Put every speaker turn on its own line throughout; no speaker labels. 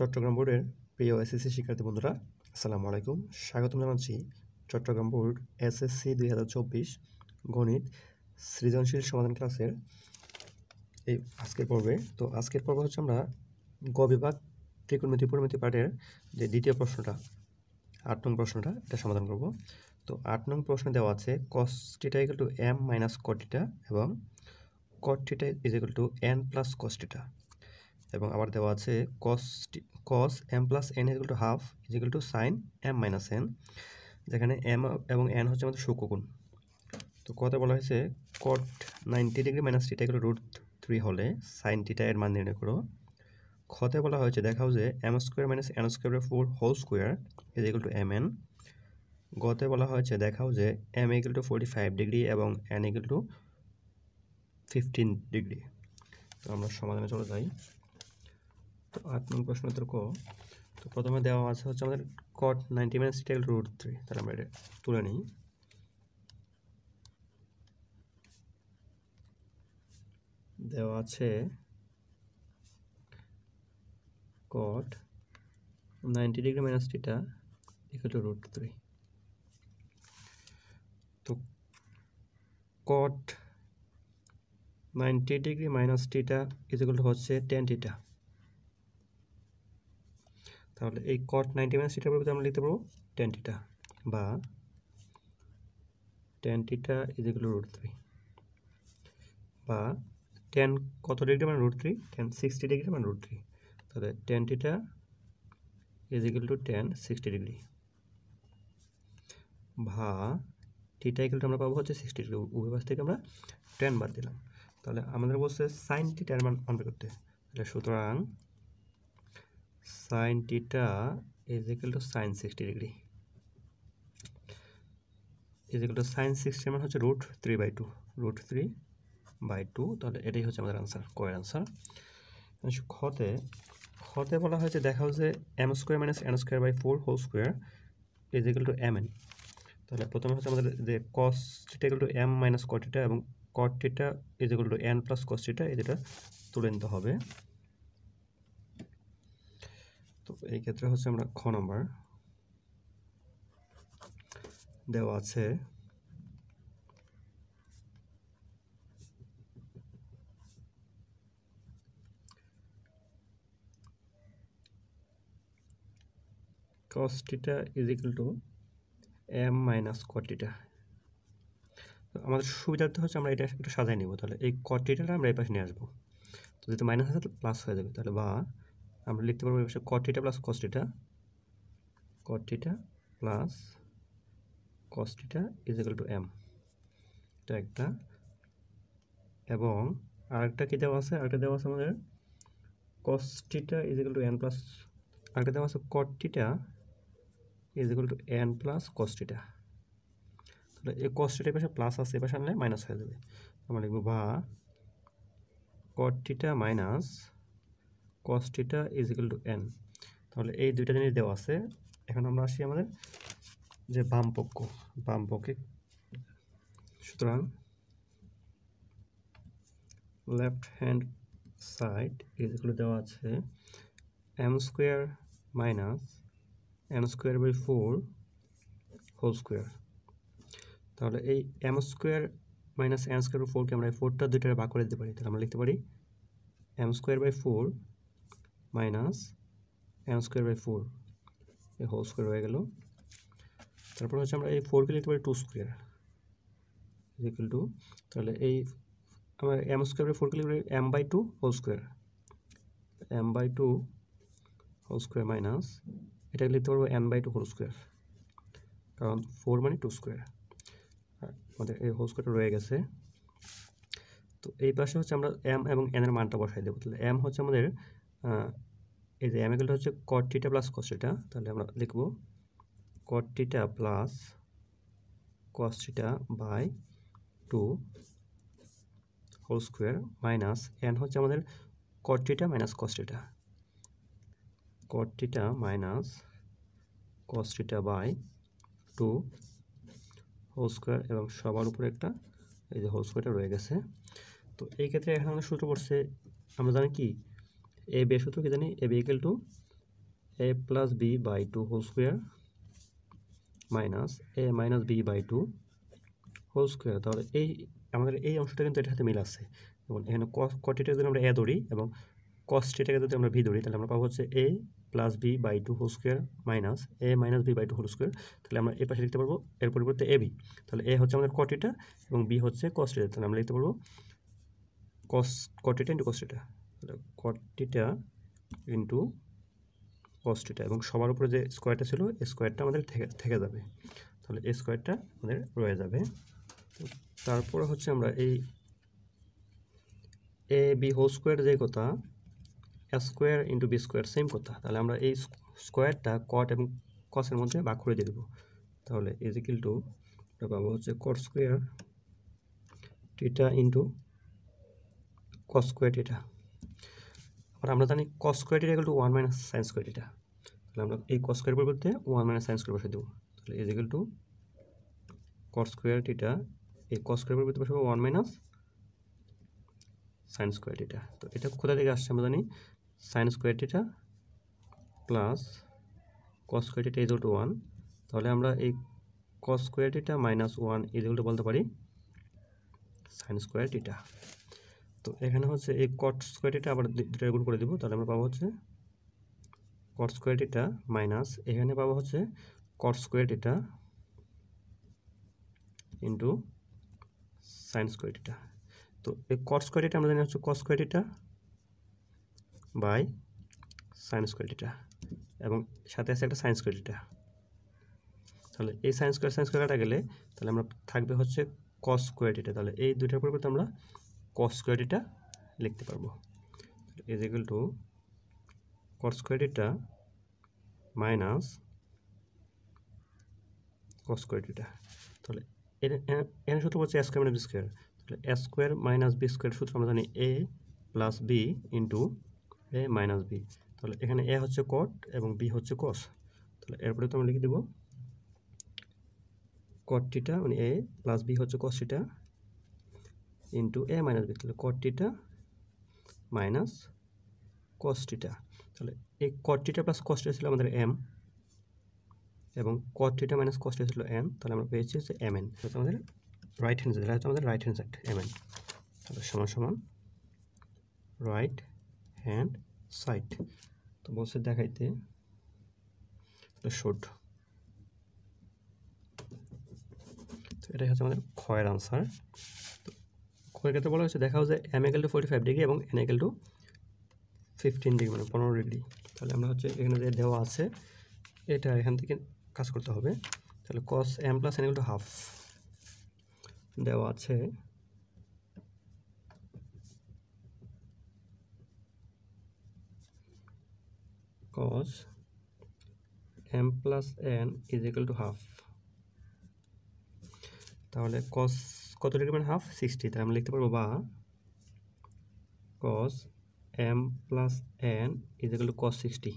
চট্টগ্রাম বোর্ডের প্রিয় এসএসসি শিক্ষার্থী বন্ধুরা আসসালামু আলাইকুম স্বাগতম জানাচ্ছি চট্টগ্রাম বোর্ড এসএসসি দুই হাজার চব্বিশ গণিত সৃজনশীল সমাধান ক্লাসের এই আজকের পর্বে তো আজকের পর্ব হচ্ছে আমরা গ বিভাগ ত্রিকোণমিতি পরিমিতি পাঠের যে দ্বিতীয় প্রশ্নটা আট নং প্রশ্নটা এটা সমাধান করব তো আট নং প্রশ্নে দেওয়া আছে cos theta equal to M minus cot theta এবং cot theta is equal to N plus cos theta এবং আবার দেওয়া আছে cos cos M plus N is equal to half is equal to sine M minus N যেখানে এম এবং এন হচ্ছে আমাদের সূক্ষ্মগুণ তো কত বলা হয়েছে কট নাইনটি ডিগ্রি মাইনাস টিটা এগুলো রুট থ্রি হলে সাইন টিটা এর মান নির্ণয় করো খতে বলা হয়েছে দেখাও যে M square minus N square four whole square is equal to M N গতে বলা হয়েছে দেখাও যে M equal to forty five degree এবং N equal to fifteen degree তো আমরা সমাধানে চলে যাই তো আট নম্বর প্রশ্ন উত্তর ক তো প্রথমে দেওয়া আছে হচ্ছে আমাদের cot ninety minus tan root three তাহলে আমরা এটা তুলে নিই দেওয়া আছে cot ninety degree minus theta equal to root three তো cot ninety degree minus theta is হচ্ছে টেন টিটা তাহলে এই কট নাইনটি মাইনাস থিটার পরিবর্তে আমরা লিখতে পারবো টেন থিটা বা টেন থিটা এদিকগুলো রুট থ্রি বা টেন কত ডিগ্রি মানে root three tan sixty degree মানে রুট থ্রি তাহলে tan theta is equal to tan sixty degree ভা থিটা ইকুয়াল টু আমরা পাবো হচ্ছে সিক্সটি ডিগ্রি উভয় পাশ থেকে আমরা টেন বাদ দিলাম তাহলে আমাদের বলছে সাইন থিটার মান বের করতে তাহলে সুতরাং sine theta is equal to sine sixty degree is equal to sine sixty মানে হচ্ছে root three by two root three by two তাহলে এটাই হচ্ছে আমাদের আনসার কয়ের আনসার খতে খতে বলা হয়েছে দেখাও যে M square minus N square by four whole square is equal to M N তাহলে প্রথমে হচ্ছে আমাদের যে cos theta equal to M minus cot theta এবং cot theta is equal to N plus cos theta এই যেটা তুলে নিতে হবে তো এই ক্ষেত্রে হচ্ছে আমরা খ নম্বর দেওয়া আছে cos theta is equal to m minus cot theta আমাদের সুবিধার্থে হচ্ছে আমরা এটা একটু সাজাই নিব তাহলে এই cot theta আমরা এই পাশে নিয়ে আসবো তো যেহেতু মাইনাস আছে প্লাস হয়ে যাবে তাহলে বা আমরা লিখতে পারবো এবার cot theta plus cos theta cot theta plus cos theta is equal to M এটা একটা এবং আরেকটা কী দেওয়া আছে আরেকটা দেওয়া আছে আমাদের cos theta is equal to N plus আরেকটা দেওয়া আছে cot theta is equal to N plus cos theta তাহলে এই কস্টিটা পাশে প্লাস আছে পাশে আনলে মাইনাস হয়ে যাবে আমরা লিখবো বা cot theta minus cos theta is equal to N তাহলে এই দুইটা জিনিস দেওয়া আছে এখন আমরা আসি আমাদের যে বাম পক্ষ বাম পক্ষে সুতরাং left hand side is equal দেওয়া আছে M square minus M square by four whole square তাহলে এই M square minus M square by ফোরকে আমরা এই ফোরটা দুইটার ভাগ করে দিতে পারি তাহলে আমরা লিখতে পারি M square by four minus M square by four এই হোল স্কোয়ার হয়ে গেল তারপর হচ্ছে আমরা এই ফোরকে লিখতে পারি টু স্কোয়ার ইকুয়াল টু তাহলে এই আমরা এম স্কোয়ার বাই ফোরকে লিখতে পারি M by two whole square M by two whole square minus এটাকে লিখতে পারবো N by two whole square কারণ ফোর মানে টু স্কোয়ার আমাদের এই হোল স্কোয়ারটা রয়ে গেছে তো এই পাশে হচ্ছে আমরা এম এবং এনের মানটা বসাই দেবো তাহলে এম হচ্ছে আমাদের হ্যাঁ, এই যে এগুলো হচ্ছে কটটিটা প্লাস কষ্টিটা তাহলে আমরা লিখব cot theta plus cos theta by two whole square minus N হচ্ছে আমাদের cot theta minus cos theta cot theta minus cos theta by two whole square এবং সবার উপরে একটা এই যে হোল স্কোয়ারটা রয়ে গেছে তো এই ক্ষেত্রে এখন আমাদের সূত্র পড়ছে আমরা জানি কি এ বি সূত্র কি জানি A B equal to A plus B by two whole square minus A minus B by two whole square তাহলে এই আমাদের এই অংশটা কিন্তু এটার সাথে মিল আছে এবং এখানে কটিটা যদি আমরা এ ধরি এবং কস্টিটাকে যদি আমরা ভি ধরি তাহলে আমরা পাবো হচ্ছে A plus B by two whole square minus A minus B by two whole square তাহলে আমরা এ পাশে লিখতে পারবো এর পরিবর্তে এ বি তাহলে এ হচ্ছে আমাদের কটিটা এবং বি হচ্ছে কস্টিটা তাহলে আমরা লিখতে পারবো কস কটিটা ইন্টু কস্টিটা কট টিটা ইন্টু কস্টিটা এবং সবার উপরে যে স্কোয়ারটা ছিল স্কোয়ারটা আমাদের থেকে থেকে যাবে তাহলে এই স্কোয়ারটা আমাদের রয়ে যাবে তারপরে হচ্ছে আমরা এই এ বি হো স্কোয়ার যে কথা A square into B square same কথা তাহলে আমরা এই স্কোয়ারটা কট এবং কসের মধ্যে ভাগ করে দিয়ে দেবো তাহলে ইজ টু পাবো হচ্ছে cot square theta into cos square theta আর আমরা জানি cos square theta to one minus sine square তাহলে আমরা এই কস স্কোয়ার পরিবর্তে ওয়ান মাইনাস সাইন স্কোয়ার বসে দেবো তাহলে is equal to cos square theta এই কস স্কোয়ার পরিবর্তে বসাবো one minus sine square theta তো এটা কোথা থেকে আসছে আমরা জানি sine square plus cos square theta is to one তাহলে আমরা এই cos square minus one is বলতে পারি সাইন স্কোয়ার থিটা তো এখানে হচ্ছে এই কট স্কোয়ারটিটা আবার দুটা গুণ করে দেবো তাহলে আমরা পাবো হচ্ছে কট স্কোয়ারটিটা মাইনাস এখানে পাবো হচ্ছে কট স্কোয়ারটিটা ইন্টু সাইন স্কোয়ারটিটা তো এই কট স্কোয়ারটিটা আমরা জানি হচ্ছে কট স্কোয়ারটিটা বাই সাইন স্কোয়ারটিটা এবং সাথে আছে একটা সাইন স্কোয়ারটিটা তাহলে এই সাইন স্কোয়ার সাইন স্কোয়ার কাটা গেলে তাহলে আমরা থাকবে হচ্ছে কস স্কোয়ার তাহলে এই দুইটার পরিবর্তে আমরা কস স্কোয়ারিটা লিখতে পারবো is equal to cos square theta minus cos square theta তাহলে এর সূত্র বলছে S square minus B square তাহলে S square minus B square সূত্র আমরা জানি A plus B into A minus B তাহলে এখানে এ হচ্ছে কট এবং বি হচ্ছে কস তাহলে এরপরে তো আমরা লিখে দেবো কট থিটা মানে এ প্লাস বি হচ্ছে cos theta into A minus B তাহলে কটটিটা মাইনাস কস্টিটা তাহলে এই কটটিটা প্লাস কস্টিটা ছিল আমাদের এম এবং কটটিটা মাইনাস কস্টিটা ছিল এন তাহলে আমরা পেয়েছি হচ্ছে এম এন হচ্ছে আমাদের রাইট হ্যান্ড সাইড হচ্ছে আমাদের right hand side M N তাহলে সমান সমান রাইট হ্যান্ড সাইড তো বলছে দেখাইতে তো এটাই হচ্ছে আমাদের খয়ের আনসার কোনের ক্ষেত্রে বলা হয়েছে দেখা হচ্ছে M equal to forty five degree এবং N equal to fifteen degree মানে পনেরো ডিগ্রি তাহলে আমরা হচ্ছে এখানে যে দেওয়া আছে এটা এখান থেকে কাজ করতে হবে তাহলে cos M plus N to half দেওয়া আছে cos M plus N is equal to half তাহলে কস কত ডিগ্রি মানে হাফ সিক্সটি তাহলে আমরা লিখতে পারবো বা cos M plus N is to cos sixty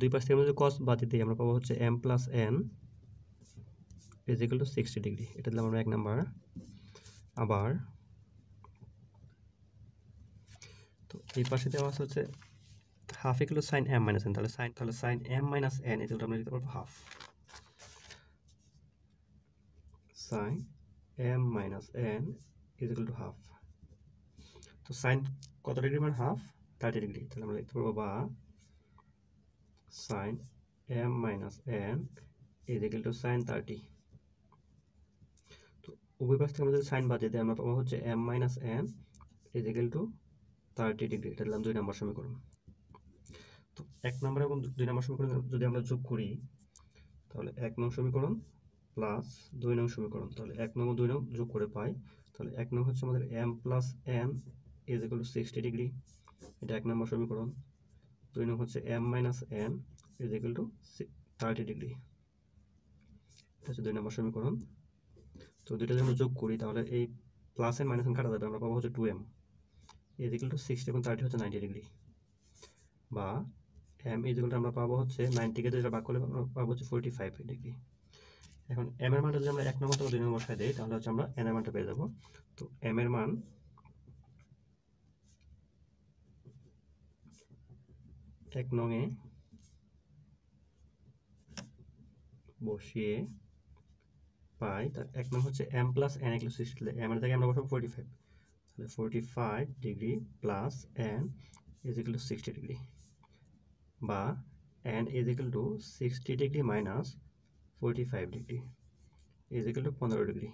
দুই পাশ থেকে আমরা যদি কস বাদ দিই আমরা পাবো হচ্ছে M plus N is equal to sixty degree এটা দিলাম আমরা এক নাম্বার আবার তো এই পাশে দেওয়া আছে হচ্ছে half equal sine M minus N তাহলে সাইন তাহলে সাইন এম মাইনাস এন এটা আমরা লিখতে পারবো half sine M minus N is equal to half তো সাইন কত ডিগ্রি মানে হাফ থার্টি ডিগ্রি তাহলে আমরা লিখতে পারবো বা sine M minus N is equal to sine thirty তো উভয় থেকে আমরা যদি সাইন বাদ দিতে আমরা পাবো হচ্ছে M minus N is equal to thirty degree এটা দিলাম দুই নম্বর সমীকরণ তো এক নম্বর এবং দুই নম্বর সমীকরণ যদি আমরা যোগ করি তাহলে এক নম্বর সমীকরণ প্লাস দুই নং সমীকরণ তাহলে এক নম্বর দুই নং যোগ করে পাই তাহলে এক নম্বর হচ্ছে আমাদের M plus N is equal to sixty degree এটা এক নম্বর সমীকরণ দুই নং হচ্ছে M minus N is equal to thirty degree এটা হচ্ছে দুই নম্বর সমীকরণ তো দুইটা যদি আমরা যোগ করি তাহলে এই প্লাস এন মাইনাস এন কাটা যাবে আমরা পাবো হচ্ছে two M is equal to sixty এবং থার্টি হচ্ছে নাইনটি ডিগ্রি বা এম ইজ ইকুয়াল টু আমরা পাবো হচ্ছে নাইনটিকে যেটা ভাগ করলে আমরা পাবো হচ্ছে ফোরটি ফাইভ ডিগ্রি এখন এম এর মানটা যদি আমরা এক নম্বর থেকে দুই নম্বর বসায় দিই তাহলে হচ্ছে আমরা এন এর মানটা পেয়ে যাবো তো এম এর মান এক নঙে বসিয়ে পাই তার এক নং হচ্ছে M plus N equal sixty M এর থেকে আমরা বসাবো ফোরটি ফাইভ তাহলে forty five degree plus N is sixty degree বা N is to sixty degree minus 45 degree is equal to পনেরো ডিগ্রি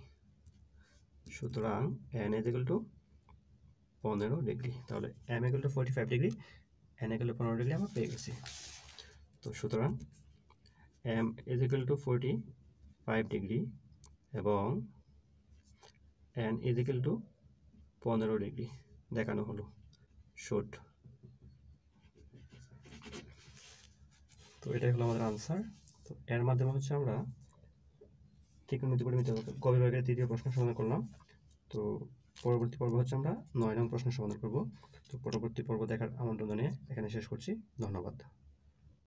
সুতরাং এন ইজ ইকাল টু পনেরো degree তাহলে M equal to forty five degree N equal to পনেরো degree আমরা পেয়ে গেছি তো সুতরাং M is equal to forty five degree এবং এন ইজ ইকাল টু পনেরো ডিগ্রি দেখানো হলো শোট তো এটাই হলো আমাদের আনসার তো এর মাধ্যমে হচ্ছে আমরা ত্রিকোণমিতি পরিমিত গ তৃতীয় প্রশ্ন সমাধান করলাম তো পরবর্তী পর্ব হচ্ছে আমরা নয় নং প্রশ্ন সমাধান করব তো পরবর্তী পর্ব দেখার আমন্ত্রণ জানিয়ে এখানে শেষ করছি ধন্যবাদ